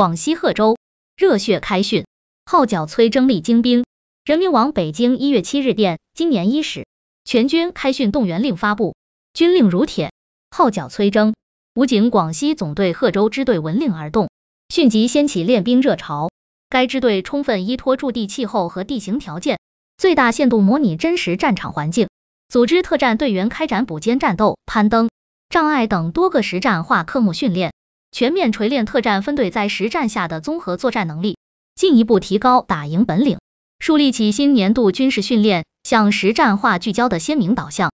广西贺州热血开训，号角催征，立精兵。人民网北京一月七日电，今年伊始，全军开训动员令发布，军令如铁，号角催征。武警广西总队贺州支队闻令而动，迅即掀起练兵热潮。该支队充分依托驻地气候和地形条件，最大限度模拟真实战场环境，组织特战队员开展捕歼战斗、攀登、障碍等多个实战化科目训练。全面锤炼特战分队在实战下的综合作战能力，进一步提高打赢本领，树立起新年度军事训练向实战化聚焦的鲜明导向。